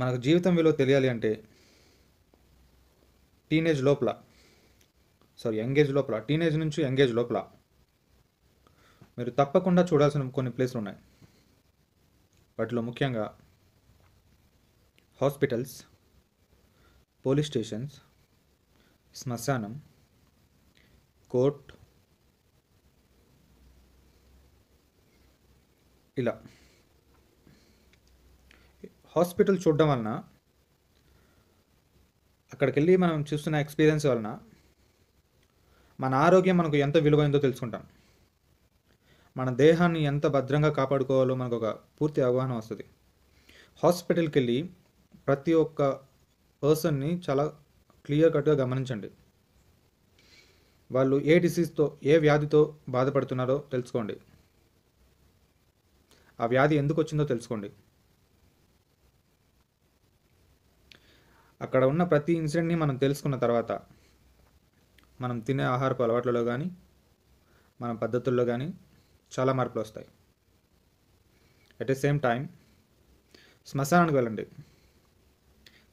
మనకు జీవితం విలువ తెలియాలి అంటే టీనేజ్ లోపల సారీ యంగేజ్ లోపల టీనేజ్ నుంచి యంగేజ్ లోపల మీరు తప్పకుండా చూడాల్సిన కొన్ని ప్లేసులు ఉన్నాయి వాటిలో ముఖ్యంగా హాస్పిటల్స్ పోలీస్ స్టేషన్స్ శ్మశానం కోర్ట్ ఇలా హాస్పిటల్ చూడడం వలన అక్కడికి వెళ్ళి మనం చూస్తున్న ఎక్స్పీరియన్స్ వలన మన ఆరోగ్యం మనకు ఎంత విలువైందో తెలుసుకుంటాం మన దేహాన్ని ఎంత భద్రంగా కాపాడుకోవాలో మనకు ఒక పూర్తి అవగాహన వస్తుంది హాస్పిటల్కి వెళ్ళి ప్రతి ఒక్క పర్సన్ని చాలా క్లియర్ కట్గా గమనించండి వాళ్ళు ఏ డిసీజ్తో ఏ వ్యాధితో బాధపడుతున్నారో తెలుసుకోండి ఆ వ్యాధి ఎందుకు వచ్చిందో తెలుసుకోండి అక్కడ ఉన్న ప్రతి ఇన్సిడెంట్ని మనం తెలుసుకున్న తర్వాత మనం తినే ఆహారపు అలవాట్లలో కానీ మన పద్ధతుల్లో కానీ చాలా మార్పులు వస్తాయి అట్ ద సేమ్ టైం శ్మశానానికి వెళ్ళండి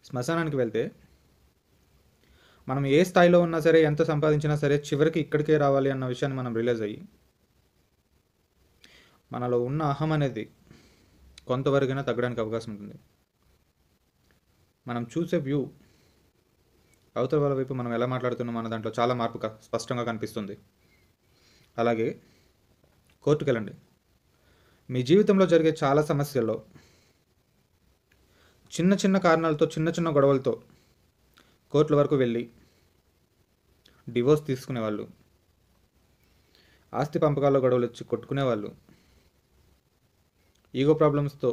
శ్మశానానికి వెళ్తే మనం ఏ స్థాయిలో ఉన్నా సరే ఎంత సంపాదించినా సరే చివరికి ఇక్కడికే రావాలి అన్న విషయాన్ని మనం రిలీజ్ అయ్యి మనలో ఉన్న అహం అనేది కొంతవరకైనా తగ్గడానికి అవకాశం ఉంటుంది మనం చూసే వ్యూ అవతల వాళ్ళ వైపు మనం ఎలా మాట్లాడుతున్నాం అన్న దాంట్లో చాలా మార్పు స్పష్టంగా కనిపిస్తుంది అలాగే కోర్టుకు వెళ్ళండి మీ జీవితంలో జరిగే చాలా సమస్యల్లో చిన్న చిన్న కారణాలతో చిన్న చిన్న గొడవలతో కోర్టుల వరకు వెళ్ళి డివోర్స్ తీసుకునేవాళ్ళు ఆస్తి పంపకాల్లో గొడవలు వచ్చి కొట్టుకునేవాళ్ళు ఈగో ప్రాబ్లమ్స్తో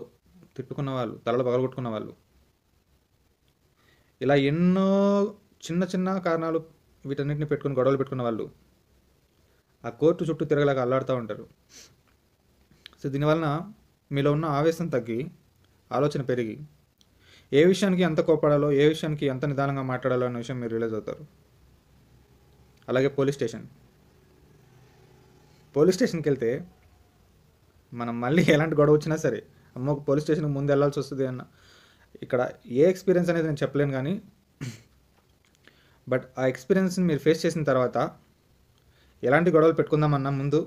తిట్టుకున్న వాళ్ళు తలలు పగలగొట్టుకున్న వాళ్ళు ఇలా ఎన్నో చిన్న చిన్న కారణాలు వీటన్నిటిని పెట్టుకుని గొడవలు పెట్టుకున్న వాళ్ళు ఆ కోర్టు చుట్టూ తిరగలాగా అల్లాడుతూ ఉంటారు సో దీనివలన మీలో ఉన్న ఆవేశం తగ్గి ఆలోచన పెరిగి ఏ విషయానికి ఎంత కోపడాలో ఏ విషయానికి ఎంత నిదానంగా మాట్లాడాలో అనే విషయం మీరు రిలీజ్ అవుతారు అలాగే పోలీస్ స్టేషన్ పోలీస్ స్టేషన్కి వెళ్తే మనం మళ్ళీ ఎలాంటి గొడవ వచ్చినా సరే అమ్మ పోలీస్ స్టేషన్కి ముందు వెళ్ళాల్సి వస్తుంది అన్న ఇక్కడ ఏ ఎక్స్పీరియన్స్ అనేది నేను చెప్పలేను కానీ బట్ ఆ ఎక్స్పీరియన్స్ని మీరు ఫేస్ చేసిన తర్వాత ఎలాంటి గొడవలు పెట్టుకుందామన్నా ముందు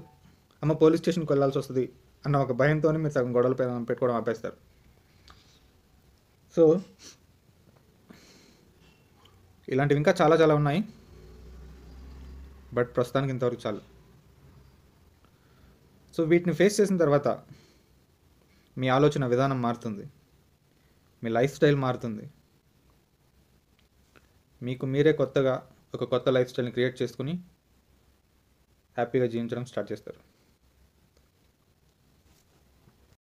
అమ్మ పోలీస్ స్టేషన్కి వెళ్ళాల్సి వస్తుంది అన్న ఒక భయంతో మీరు సగం గొడవలు పెట్టుకోవడం ఆపేస్తారు సో ఇలాంటివి ఇంకా చాలా చాలా ఉన్నాయి బట్ ప్రస్తుతానికి ఇంతవరకు చాలు సో వీటిని ఫేస్ చేసిన తర్వాత మీ ఆలోచన విధానం మారుతుంది మీ లైఫ్ స్టైల్ మారుతుంది మీకు మీరే కొత్తగా ఒక కొత్త లైఫ్ స్టైల్ని క్రియేట్ చేసుకుని హ్యాపీగా జీవించడం స్టార్ట్ చేస్తారు